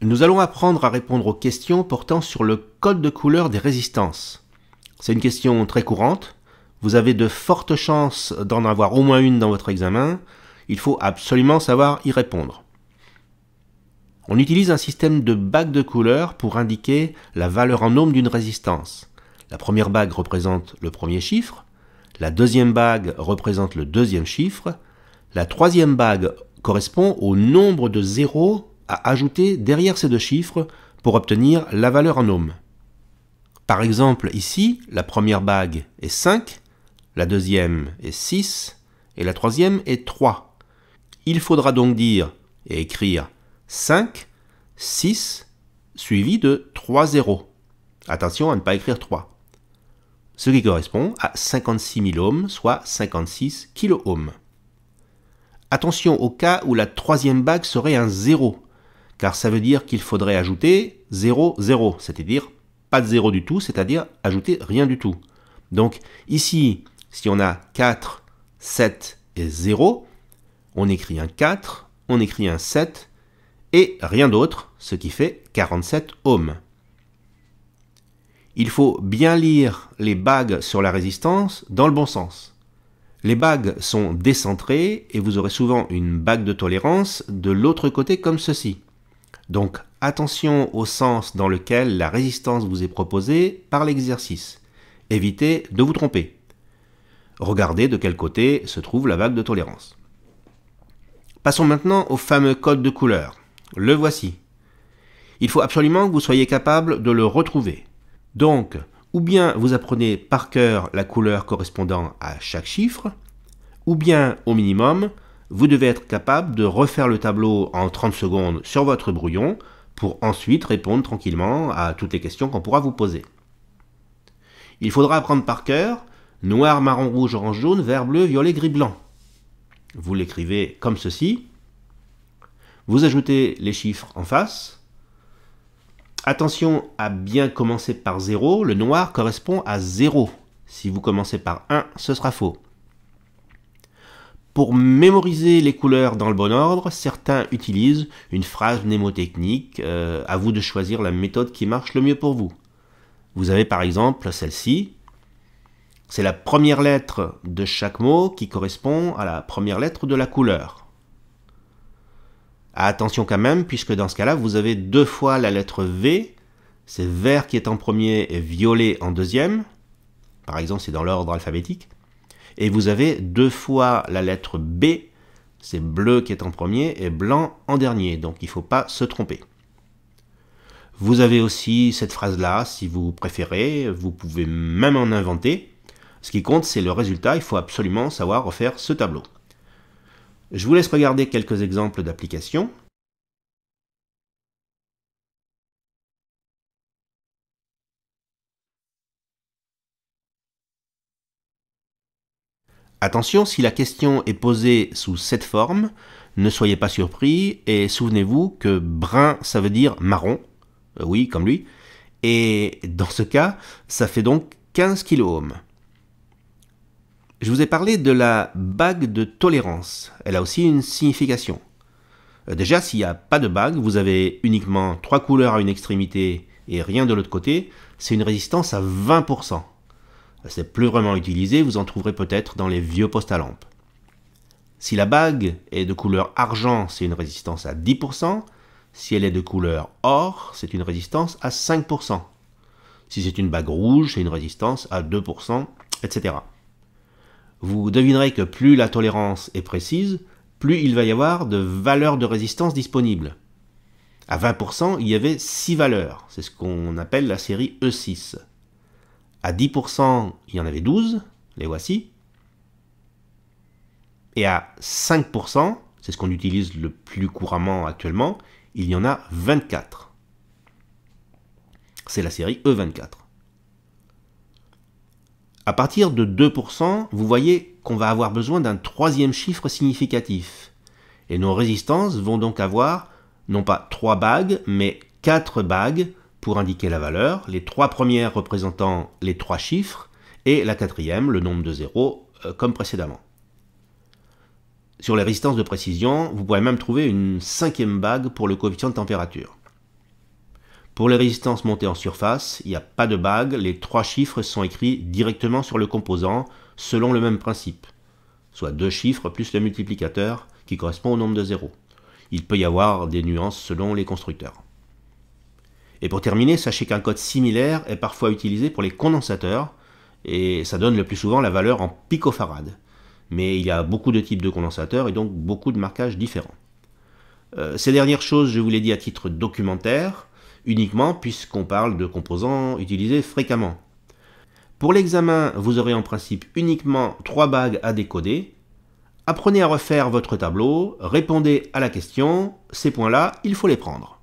Nous allons apprendre à répondre aux questions portant sur le code de couleur des résistances. C'est une question très courante. Vous avez de fortes chances d'en avoir au moins une dans votre examen. Il faut absolument savoir y répondre. On utilise un système de bagues de couleurs pour indiquer la valeur en nombre d'une résistance. La première bague représente le premier chiffre, la deuxième bague représente le deuxième chiffre, la troisième bague correspond au nombre de zéros à ajouter derrière ces deux chiffres pour obtenir la valeur en ohm. Par exemple, ici, la première bague est 5, la deuxième est 6 et la troisième est 3. Il faudra donc dire et écrire 5, 6 suivi de 3 zéros. Attention à ne pas écrire 3. Ce qui correspond à 56 000 ohms, soit 56 kOhm. Attention au cas où la troisième bague serait un 0, car ça veut dire qu'il faudrait ajouter 0, 0, c'est-à-dire pas de 0 du tout, c'est-à-dire ajouter rien du tout. Donc ici, si on a 4, 7 et 0, on écrit un 4, on écrit un 7 et rien d'autre, ce qui fait 47 ohms. Il faut bien lire les bagues sur la résistance dans le bon sens. Les bagues sont décentrées et vous aurez souvent une bague de tolérance de l'autre côté comme ceci. Donc attention au sens dans lequel la résistance vous est proposée par l'exercice. Évitez de vous tromper. Regardez de quel côté se trouve la vague de tolérance. Passons maintenant au fameux code de couleur. Le voici. Il faut absolument que vous soyez capable de le retrouver. Donc, ou bien vous apprenez par cœur la couleur correspondant à chaque chiffre, ou bien au minimum, vous devez être capable de refaire le tableau en 30 secondes sur votre brouillon pour ensuite répondre tranquillement à toutes les questions qu'on pourra vous poser. Il faudra apprendre par cœur noir, marron, rouge, orange, jaune, vert, bleu, violet, gris, blanc. Vous l'écrivez comme ceci. Vous ajoutez les chiffres en face. Attention à bien commencer par 0. Le noir correspond à 0. Si vous commencez par 1, ce sera faux. Pour mémoriser les couleurs dans le bon ordre, certains utilisent une phrase mnémotechnique, euh, à vous de choisir la méthode qui marche le mieux pour vous. Vous avez par exemple celle-ci. C'est la première lettre de chaque mot qui correspond à la première lettre de la couleur. Attention quand même, puisque dans ce cas-là, vous avez deux fois la lettre V. C'est vert qui est en premier et violet en deuxième. Par exemple, c'est dans l'ordre alphabétique. Et vous avez deux fois la lettre B, c'est bleu qui est en premier et blanc en dernier, donc il ne faut pas se tromper. Vous avez aussi cette phrase-là, si vous préférez, vous pouvez même en inventer. Ce qui compte, c'est le résultat, il faut absolument savoir refaire ce tableau. Je vous laisse regarder quelques exemples d'applications. Attention, si la question est posée sous cette forme, ne soyez pas surpris et souvenez-vous que brun, ça veut dire marron, euh, oui, comme lui, et dans ce cas, ça fait donc 15 kOhm. Je vous ai parlé de la bague de tolérance, elle a aussi une signification. Euh, déjà, s'il n'y a pas de bague, vous avez uniquement trois couleurs à une extrémité et rien de l'autre côté, c'est une résistance à 20%. C'est plus vraiment utilisé, vous en trouverez peut-être dans les vieux postes à lampe. Si la bague est de couleur argent, c'est une résistance à 10%. Si elle est de couleur or, c'est une résistance à 5%. Si c'est une bague rouge, c'est une résistance à 2%, etc. Vous devinerez que plus la tolérance est précise, plus il va y avoir de valeurs de résistance disponibles. À 20%, il y avait 6 valeurs. C'est ce qu'on appelle la série E6 à 10%, il y en avait 12, les voici. Et à 5%, c'est ce qu'on utilise le plus couramment actuellement, il y en a 24. C'est la série E24. À partir de 2%, vous voyez qu'on va avoir besoin d'un troisième chiffre significatif. Et nos résistances vont donc avoir non pas 3 bagues, mais 4 bagues pour indiquer la valeur, les trois premières représentant les trois chiffres et la quatrième, le nombre de zéros, euh, comme précédemment. Sur les résistances de précision, vous pourrez même trouver une cinquième bague pour le coefficient de température. Pour les résistances montées en surface, il n'y a pas de bague, les trois chiffres sont écrits directement sur le composant selon le même principe, soit deux chiffres plus le multiplicateur qui correspond au nombre de zéros. Il peut y avoir des nuances selon les constructeurs. Et pour terminer, sachez qu'un code similaire est parfois utilisé pour les condensateurs, et ça donne le plus souvent la valeur en picofarad. Mais il y a beaucoup de types de condensateurs et donc beaucoup de marquages différents. Euh, ces dernières choses, je vous l'ai dit à titre documentaire, uniquement puisqu'on parle de composants utilisés fréquemment. Pour l'examen, vous aurez en principe uniquement trois bagues à décoder. Apprenez à refaire votre tableau, répondez à la question, ces points-là, il faut les prendre.